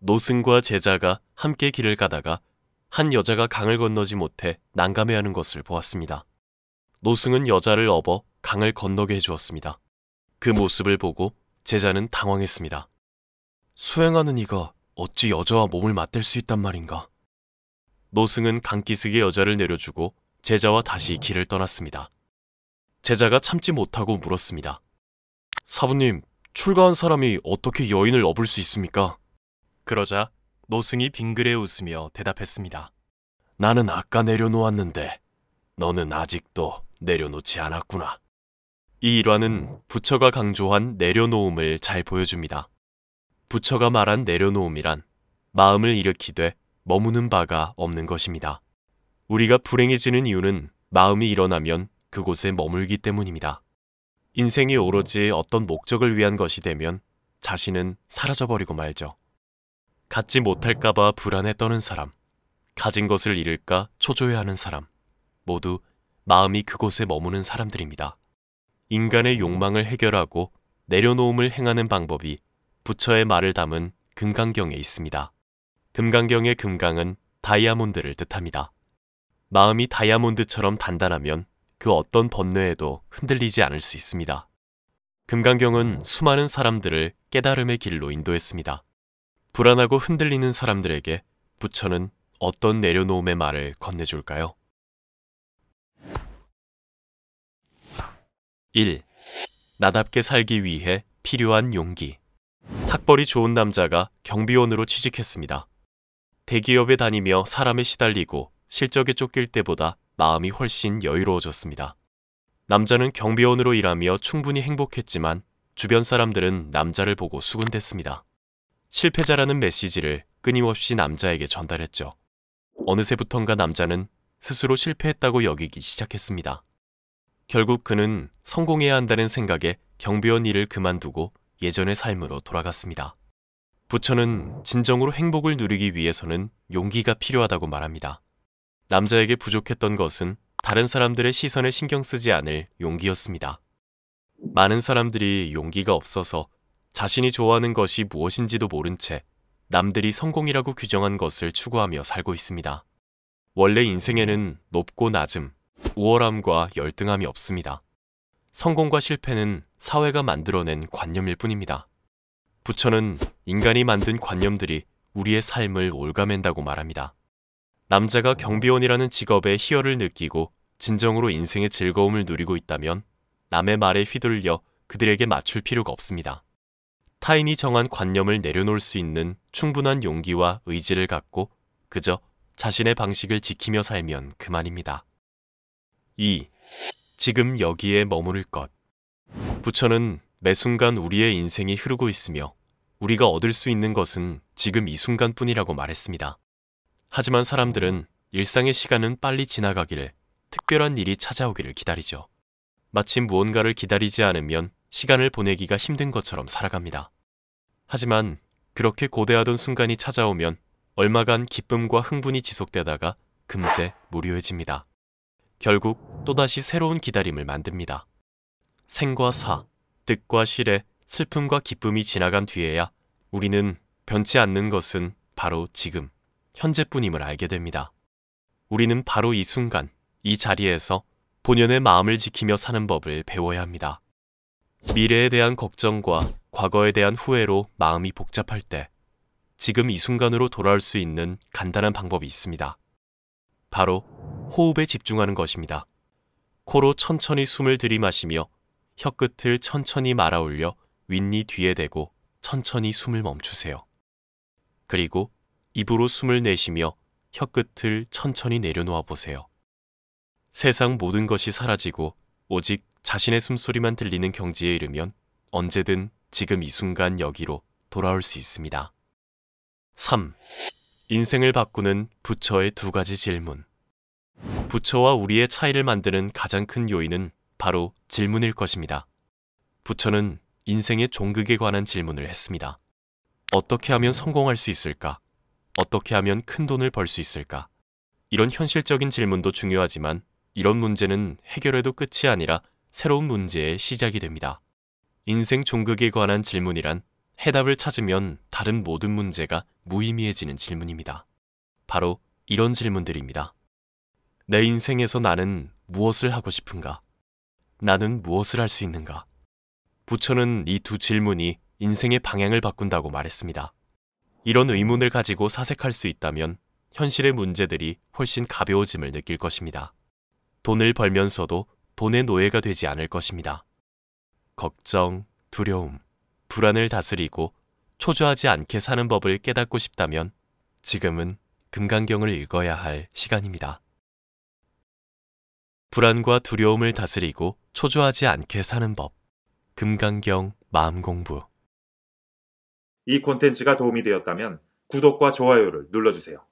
노승과 제자가 함께 길을 가다가 한 여자가 강을 건너지 못해 난감해하는 것을 보았습니다. 노승은 여자를 업어 강을 건너게 해주었습니다. 그 모습을 보고 제자는 당황했습니다. 수행하는 이가 어찌 여자와 몸을 맞댈 수 있단 말인가? 노승은 강기슭의 여자를 내려주고 제자와 다시 길을 떠났습니다. 제자가 참지 못하고 물었습니다. 사부님, 출가한 사람이 어떻게 여인을 업을 수 있습니까? 그러자 노승이 빙그레 웃으며 대답했습니다. 나는 아까 내려놓았는데 너는 아직도 내려놓지 않았구나. 이 일화는 부처가 강조한 내려놓음을 잘 보여줍니다. 부처가 말한 내려놓음이란 마음을 일으키되 머무는 바가 없는 것입니다. 우리가 불행해지는 이유는 마음이 일어나면 그곳에 머물기 때문입니다. 인생이 오로지 어떤 목적을 위한 것이 되면 자신은 사라져버리고 말죠. 갖지 못할까봐 불안에 떠는 사람, 가진 것을 잃을까 초조해하는 사람, 모두 마음이 그곳에 머무는 사람들입니다. 인간의 욕망을 해결하고 내려놓음을 행하는 방법이 부처의 말을 담은 금강경에 있습니다. 금강경의 금강은 다이아몬드를 뜻합니다. 마음이 다이아몬드처럼 단단하면 그 어떤 번뇌에도 흔들리지 않을 수 있습니다. 금강경은 수많은 사람들을 깨달음의 길로 인도했습니다. 불안하고 흔들리는 사람들에게 부처는 어떤 내려놓음의 말을 건네줄까요? 1. 나답게 살기 위해 필요한 용기. 학벌이 좋은 남자가 경비원으로 취직했습니다. 대기업에 다니며 사람에 시달리고 실적에 쫓길 때보다 마음이 훨씬 여유로워졌습니다. 남자는 경비원으로 일하며 충분히 행복했지만 주변 사람들은 남자를 보고 수군댔습니다. 실패자라는 메시지를 끊임없이 남자에게 전달했죠. 어느새부턴가 남자는 스스로 실패했다고 여기기 시작했습니다. 결국 그는 성공해야 한다는 생각에 경비원 일을 그만두고 예전의 삶으로 돌아갔습니다. 부처는 진정으로 행복을 누리기 위해서는 용기가 필요하다고 말합니다. 남자에게 부족했던 것은 다른 사람들의 시선에 신경 쓰지 않을 용기였습니다. 많은 사람들이 용기가 없어서 자신이 좋아하는 것이 무엇인지도 모른 채 남들이 성공이라고 규정한 것을 추구하며 살고 있습니다. 원래 인생에는 높고 낮음, 우월함과 열등함이 없습니다. 성공과 실패는 사회가 만들어낸 관념일 뿐입니다. 부처는 인간이 만든 관념들이 우리의 삶을 올가맨다고 말합니다. 남자가 경비원이라는 직업에 희열을 느끼고 진정으로 인생의 즐거움을 누리고 있다면 남의 말에 휘둘려 그들에게 맞출 필요가 없습니다. 타인이 정한 관념을 내려놓을 수 있는 충분한 용기와 의지를 갖고 그저 자신의 방식을 지키며 살면 그만입니다. 2. 지금 여기에 머무를 것. 부처는 매 순간 우리의 인생이 흐르고 있으며 우리가 얻을 수 있는 것은 지금 이 순간뿐이라고 말했습니다. 하지만 사람들은 일상의 시간은 빨리 지나가기를 특별한 일이 찾아오기를 기다리죠. 마침 무언가를 기다리지 않으면 시간을 보내기가 힘든 것처럼 살아갑니다. 하지만 그렇게 고대하던 순간이 찾아오면 얼마간 기쁨과 흥분이 지속되다가 금세 무료해집니다. 결국 또다시 새로운 기다림을 만듭니다. 생과 사, 득과 실의 슬픔과 기쁨이 지나간 뒤에야 우리는 변치 않는 것은 바로 지금, 현재뿐임을 알게 됩니다. 우리는 바로 이 순간, 이 자리에서 본연의 마음을 지키며 사는 법을 배워야 합니다. 미래에 대한 걱정과 과거에 대한 후회로 마음이 복잡할 때 지금 이 순간으로 돌아올 수 있는 간단한 방법이 있습니다. 바로 호흡에 집중하는 것입니다. 코로 천천히 숨을 들이마시며 혀끝을 천천히 말아 올려 윗니 뒤에 대고 천천히 숨을 멈추세요. 그리고 입으로 숨을 내쉬며 혀끝을 천천히 내려놓아 보세요. 세상 모든 것이 사라지고 오직 자신의 숨소리만 들리는 경지에 이르면 언제든 지금 이 순간 여기로 돌아올 수 있습니다. 3. 인생을 바꾸는 부처의 두 가지 질문. 부처와 우리의 차이를 만드는 가장 큰 요인은 바로 질문일 것입니다. 부처는 인생의 종극에 관한 질문을 했습니다. 어떻게 하면 성공할 수 있을까? 어떻게 하면 큰 돈을 벌 수 있을까? 이런 현실적인 질문도 중요하지만 이런 문제는 해결해도 끝이 아니라 새로운 문제의 시작이 됩니다. 인생 종극에 관한 질문이란 해답을 찾으면 다른 모든 문제가 무의미해지는 질문입니다. 바로 이런 질문들입니다. 내 인생에서 나는 무엇을 하고 싶은가? 나는 무엇을 할 수 있는가? 부처는 이 두 질문이 인생의 방향을 바꾼다고 말했습니다. 이런 의문을 가지고 사색할 수 있다면 현실의 문제들이 훨씬 가벼워짐을 느낄 것입니다. 돈을 벌면서도 돈의 노예가 되지 않을 것입니다. 걱정, 두려움, 불안을 다스리고 초조하지 않게 사는 법을 깨닫고 싶다면 지금은 금강경을 읽어야 할 시간입니다. 불안과 두려움을 다스리고 초조하지 않게 사는 법. 금강경 마음 공부. 이 콘텐츠가 도움이 되었다면 구독과 좋아요를 눌러주세요.